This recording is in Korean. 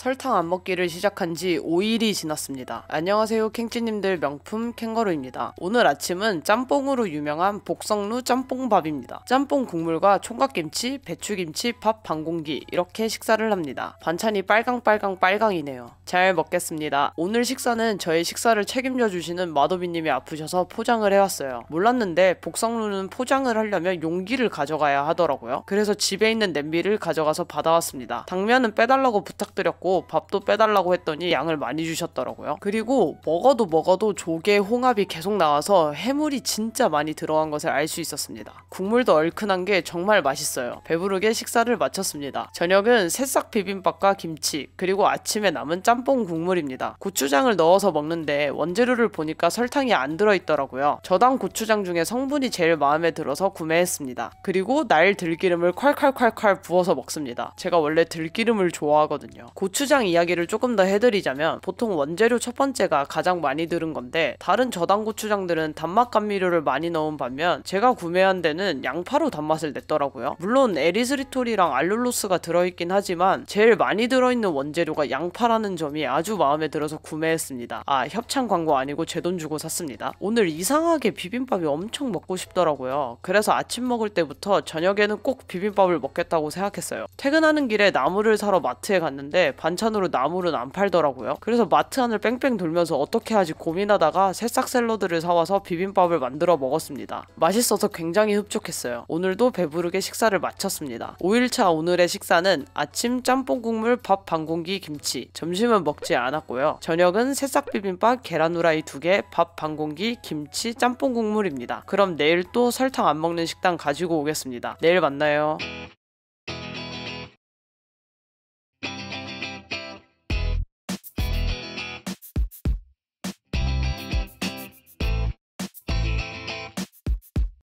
설탕 안 먹기를 시작한 지 5일이 지났습니다. 안녕하세요 캥찌님들 명품 캥거루입니다. 오늘 아침은 짬뽕으로 유명한 복성루 짬뽕밥입니다. 짬뽕 국물과 총각김치, 배추김치, 밥반 공기 이렇게 식사를 합니다. 반찬이 빨강 빨강 빨강이네요. 잘 먹겠습니다. 오늘 식사는 저희 식사를 책임져 주시는 마도비님이 아프셔서 포장을 해왔어요. 몰랐는데 복성루는 포장을 하려면 용기를 가져가야 하더라고요. 그래서 집에 있는 냄비를 가져가서 받아왔습니다. 당면은 빼달라고 부탁드렸고 밥도 빼달라고 했더니 양을 많이 주셨더라고요. 그리고 먹어도 먹어도 조개 홍합이 계속 나와서 해물이 진짜 많이 들어간 것을 알 수 있었습니다. 국물도 얼큰한 게 정말 맛있어요. 배부르게 식사를 마쳤습니다. 저녁은 새싹 비빔밥과 김치 그리고 아침에 남은 짬 짬뽕 국물입니다. 고추장을 넣어서 먹는데 원재료를 보니까 설탕이 안 들어있더라고요. 저당 고추장 중에 성분이 제일 마음에 들어서 구매했습니다. 그리고 날 들기름을 콸콸콸콸 부어서 먹습니다. 제가 원래 들기름을 좋아하거든요. 고추장 이야기를 조금 더 해드리자면 보통 원재료 첫 번째가 가장 많이 들은 건데 다른 저당 고추장들은 단맛 감미료를 많이 넣은 반면 제가 구매한 데는 양파로 단맛을 냈더라고요. 물론 에리스리톨이랑 알룰로스가 들어있긴 하지만 제일 많이 들어있는 원재료가 양파라는 점 점이 아주 마음에 들어서 구매했습니다. 아 협찬 광고 아니고 제 돈 주고 샀습니다. 오늘 이상하게 비빔밥이 엄청 먹고 싶더라고요. 그래서 아침 먹을 때부터 저녁에는 꼭 비빔밥을 먹겠다고 생각했어요. 퇴근하는 길에 나물을 사러 마트에 갔는데 반찬으로 나물은 안 팔더라고요. 그래서 마트 안을 뺑뺑 돌면서 어떻게 하지 고민하다가 새싹 샐러드를 사와서 비빔밥을 만들어 먹었습니다. 맛있어서 굉장히 흡족했어요. 오늘도 배부르게 식사를 마쳤습니다. 5일차 오늘의 식사는 아침 짬뽕 국물 밥 반 공기 김치 점심은 아침은 먹지 않았고요. 저녁은 새싹 비빔밥, 계란 후라이 2개, 밥 반 공기, 김치, 짬뽕 국물입니다. 그럼 내일 또 설탕 안 먹는 식당 가지고 오겠습니다. 내일 만나요.